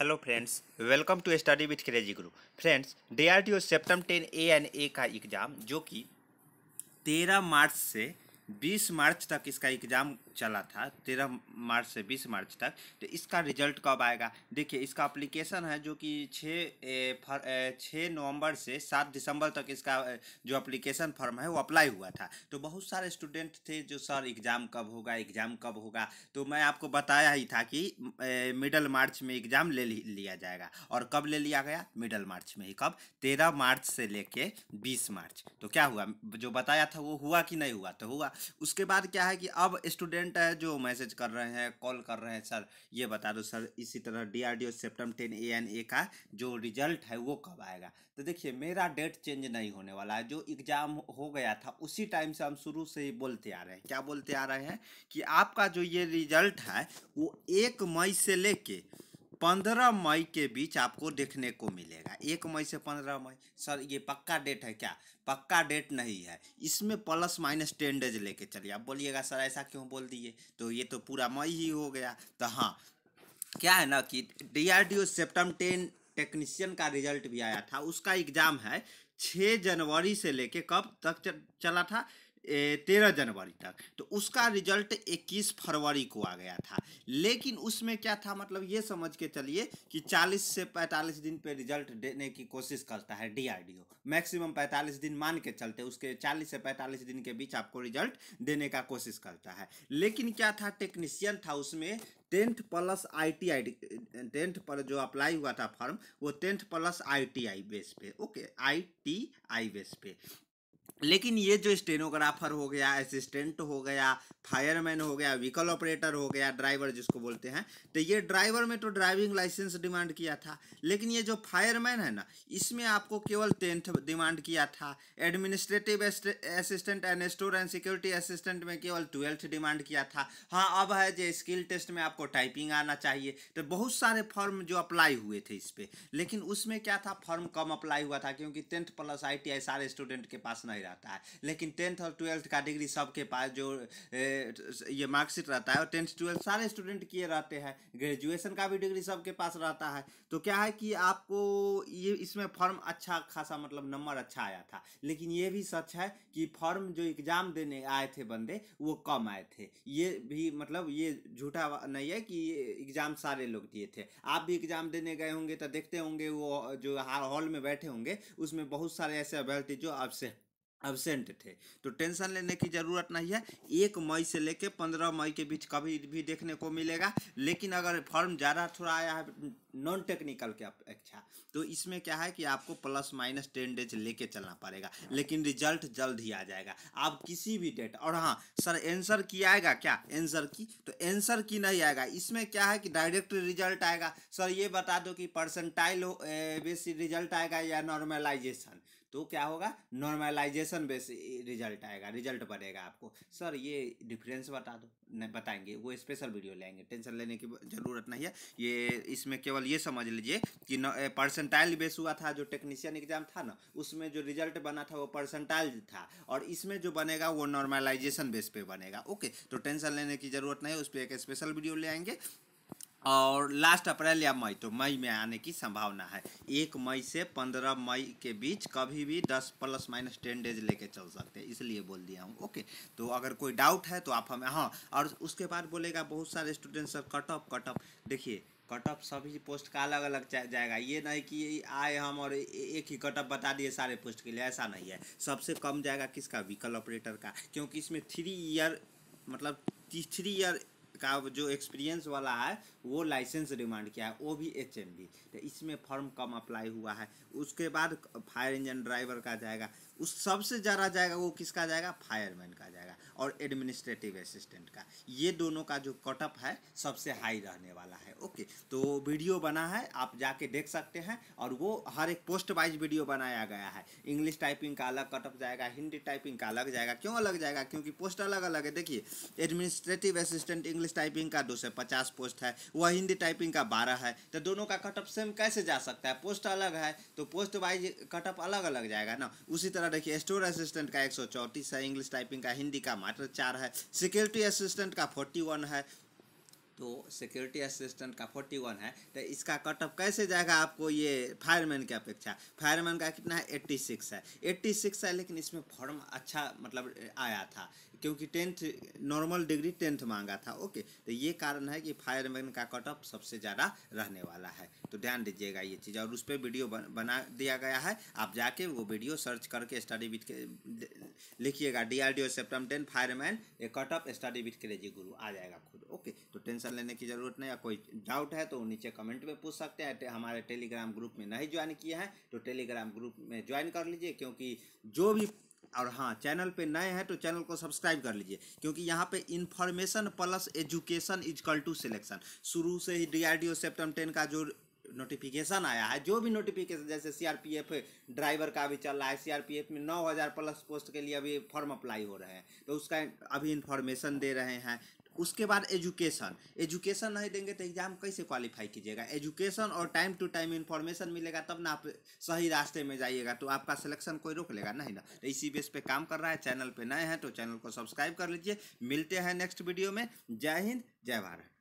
hello friends welcome to study with crazy Guru friends D R T O CEPTAM ten A and A का exam जो कि तेरह मार्च से बीस मार्च तक इसका एग्ज़ाम चला था तेरह मार्च से बीस मार्च तक तो इसका रिजल्ट कब आएगा देखिए इसका अप्लीकेशन है जो कि छः छः नवंबर से सात दिसंबर तक इसका जो अप्लीकेशन फॉर्म है वो अप्लाई हुआ था तो बहुत सारे स्टूडेंट थे जो सर एग्ज़ाम कब होगा एग्ज़ाम कब होगा तो मैं आपको बताया ही था कि मिडल मार्च में एग्ज़ाम ले लिया जाएगा और कब ले लिया गया मिडल मार्च में ही कब तेरह मार्च से ले बीस मार्च तो क्या हुआ जो बताया था वो हुआ कि नहीं हुआ तो हुआ उसके बाद क्या है कि अब स्टूडेंट है जो मैसेज कर रहे हैं कॉल कर रहे हैं सर ये बता दो सर इसी तरह D R D O CEPTAM ten A N A का जो रिजल्ट है वो कब आएगा तो देखिए मेरा डेट चेंज नहीं होने वाला है जो एग्ज़ाम हो गया था उसी टाइम से हम शुरू से ही बोलते आ रहे हैं क्या बोलते आ रहे हैं कि आपका जो ये रिजल्ट है वो एक मई से लेके पंद्रह मई के बीच आपको देखने को मिलेगा एक मई से पंद्रह मई सर ये पक्का डेट है क्या पक्का डेट नहीं है इसमें प्लस माइनस टेन डेज लेके चलिए आप बोलिएगा सर ऐसा क्यों बोल दिए तो ये तो पूरा मई ही हो गया तो हाँ क्या है ना कि D R D O CEPTAM ten technician का रिजल्ट भी आया था उसका एग्ज़ाम है छः जनवरी से लेके कब तक चला था तेरह जनवरी तक तो उसका रिजल्ट इक्कीस फरवरी को आ गया था लेकिन उसमें क्या था मतलब ये समझ के चलिए कि चालीस से पैंतालीस दिन पे रिजल्ट देने की कोशिश करता है डीआरडीओ मैक्सिमम पैंतालीस दिन मान के चलते उसके चालीस से पैंतालीस दिन के बीच आपको रिजल्ट देने का कोशिश करता है लेकिन क्या था टेक्नीशियन था उसमें tenth plus I T I tenth पर जो अप्लाई हुआ था फॉर्म वो tenth plus I T I base पे okay I T I base पे लेकिन ये जो स्टेनोग्राफर हो गया असिस्टेंट हो गया फायरमैन हो गया व्हीकल ऑपरेटर हो गया ड्राइवर जिसको बोलते हैं तो ये ड्राइवर में तो ड्राइविंग लाइसेंस डिमांड किया था लेकिन ये जो फायरमैन है ना इसमें आपको केवल टेंथ डिमांड किया था administrative assistant and store and security assistant में केवल ट्वेल्थ डिमांड किया था हाँ अब है जो स्किल टेस्ट में आपको टाइपिंग आना चाहिए तो बहुत सारे फॉर्म जो अप्लाई हुए थे इस पर लेकिन उसमें क्या था फॉर्म कम अप्लाई हुआ था क्योंकि टेंथ प्लस आई सारे स्टूडेंट के पास नहीं रहता है लेकिन टेंथ और ट्वेल्थ का डिग्री सबके पास जो ये मार्कशीट रहता है और टेंथ ट्वेल्थ सारे स्टूडेंट किए रहते हैं ग्रेजुएशन का भी डिग्री सबके पास रहता है तो क्या है कि आपको ये इसमें फॉर्म अच्छा खासा मतलब नंबर अच्छा आया था लेकिन ये भी सच है कि फॉर्म जो एग्ज़ाम देने आए थे बंदे वो कम आए थे ये भी मतलब ये झूठा नहीं है कि एग्ज़ाम सारे लोग दिए थे आप भी एग्ज़ाम देने गए होंगे तो देखते होंगे वो जो हॉल में बैठे होंगे उसमें बहुत सारे ऐसे अभ्यर्थी जो आपसे एबसेंट थे तो टेंशन लेने की ज़रूरत नहीं है एक मई से लेके पंद्रह मई के बीच कभी भी देखने को मिलेगा लेकिन अगर फॉर्म ज़्यादा थोड़ा आया है नॉन टेक्निकल के अपेक्षा तो इसमें क्या है कि आपको प्लस माइनस टेन डेज लेके चलना पड़ेगा लेकिन रिजल्ट जल्द ही आ जाएगा आप किसी भी डेट और हाँ सर एंसर की आएगा क्या एंसर की तो एंसर की नहीं आएगा इसमें क्या है कि डायरेक्ट रिजल्ट आएगा सर ये बता दो कि परसेंटाइल बेस रिजल्ट आएगा या नॉर्मलाइजेशन तो क्या होगा नॉर्मलाइजेशन बेस रिजल्ट आएगा रिजल्ट बनेगा आपको सर ये डिफरेंस बता दो बताएंगे वो स्पेशल वीडियो लेंगे टेंशन लेने की ज़रूरत नहीं है ये इसमें केवल ये समझ लीजिए कि परसेंटाइल बेस हुआ था जो टेक्नीशियन एग्जाम था ना उसमें जो रिजल्ट बना था वो परसेंटाइल था और इसमें जो बनेगा वो नॉर्मलाइजेशन बेस पे बनेगा ओके तो टेंशन लेने की ज़रूरत नहीं है उस पर एक स्पेशल वीडियो ले आएंगे और लास्ट अप्रैल या मई तो मई में आने की संभावना है एक मई से पंद्रह मई के बीच कभी भी दस प्लस माइनस टेन डेज लेके चल सकते हैं इसलिए बोल दिया हूँ ओके तो अगर कोई डाउट है तो आप हमें हाँ और उसके बाद बोलेगा बहुत सारे student sir cut off cut off देखिए कट ऑफ सभी पोस्ट का अलग अलग जाएगा ये नहीं कि आए हम और एक ही कट ऑफ बता दिए सारे पोस्ट के लिए ऐसा नहीं है सबसे कम जाएगा किसका व्हीकल ऑपरेटर का क्योंकि इसमें थ्री ईयर मतलब थ्री ईयर का जो एक्सपीरियंस वाला है वो लाइसेंस डिमांड किया है वो भी एच एम बी तो इसमें फॉर्म कम अप्लाई हुआ है उसके बाद फायर इंजन ड्राइवर का जाएगा उस सबसे ज़्यादा जाएगा वो किसका जाएगा फायरमैन का जाएगा और एडमिनिस्ट्रेटिव असिस्टेंट का ये दोनों का जो कटअप है सबसे हाई रहने वाला है ओके तो वीडियो बना है आप जाके देख सकते हैं और वो हर एक पोस्ट वाइज वीडियो बनाया गया है इंग्लिश टाइपिंग का अलग कटअप जाएगा हिंदी टाइपिंग का अलग जाएगा क्यों अलग जाएगा क्योंकि पोस्ट अलग अलग है देखिए एडमिनिस्ट्रेटिव असिस्टेंट इंग्लिश टाइपिंग का दो पोस्ट है वह हिंदी टाइपिंग का बारह है तो दोनों का कटअप सेम कैसे जा सकता है पोस्ट अलग है तो पोस्ट वाइज कटअप अलग अलग जाएगा ना उसी तरह देखिए स्टोर असिस्टेंट का एक है इंग्लिश टाइपिंग का हिंदी का मात्र चार है सिक्योरिटी असिस्टेंट का फोर्टी वन है तो सिक्योरिटी असिस्टेंट का फोर्टी वन है तो इसका कट ऑफ कैसे जाएगा आपको ये फायरमैन की अपेक्षा फायरमैन का कितना है एट्टी सिक्स है एट्टी सिक्स है लेकिन इसमें फॉर्म अच्छा मतलब आया था क्योंकि टेंथ नॉर्मल डिग्री टेंथ मांगा था ओके तो ये कारण है कि फायरमैन का कट ऑफ सबसे ज़्यादा रहने वाला है तो ध्यान दीजिएगा ये चीज़ और उस पर वीडियो बना दिया गया है आप जाके वो वीडियो सर्च करके स्टडी विथ के लिखिएगा D R D O CEPTAM ten fireman A cut off study with crazy Guru आ जाएगा खुद ओके तो टेंशन लेने की ज़रूरत नहीं या कोई डाउट है तो नीचे कमेंट में पूछ सकते हैं हमारे टेलीग्राम ग्रुप में नहीं ज्वाइन किया है तो टेलीग्राम ग्रुप में ज्वाइन कर लीजिए क्योंकि जो भी और हाँ चैनल पे नए हैं तो चैनल को सब्सक्राइब कर लीजिए क्योंकि यहाँ पे information plus education is equal to selection शुरू से ही डी सेप्टम टेन का जो नोटिफिकेशन आया है जो भी नोटिफिकेशन जैसे सीआरपीएफ ड्राइवर का भी चल रहा है सीआरपीएफ में नौ हज़ार प्लस पोस्ट के लिए अभी फॉर्म अप्लाई हो रहे हैं तो उसका अभी इन्फॉर्मेशन दे रहे हैं उसके बाद एजुकेशन एजुकेशन नहीं देंगे तो एग्ज़ाम कैसे क्वालिफाई कीजिएगा एजुकेशन और टाइम टू टाइम इन्फॉर्मेशन मिलेगा तब ना आप सही रास्ते में जाइएगा तो आपका सिलेक्शन कोई रोक लेगा नहीं ना तो इसी बेस पे काम कर रहा है चैनल पे नए हैं तो चैनल को सब्सक्राइब कर लीजिए मिलते हैं नेक्स्ट वीडियो में जय हिंद जय भारत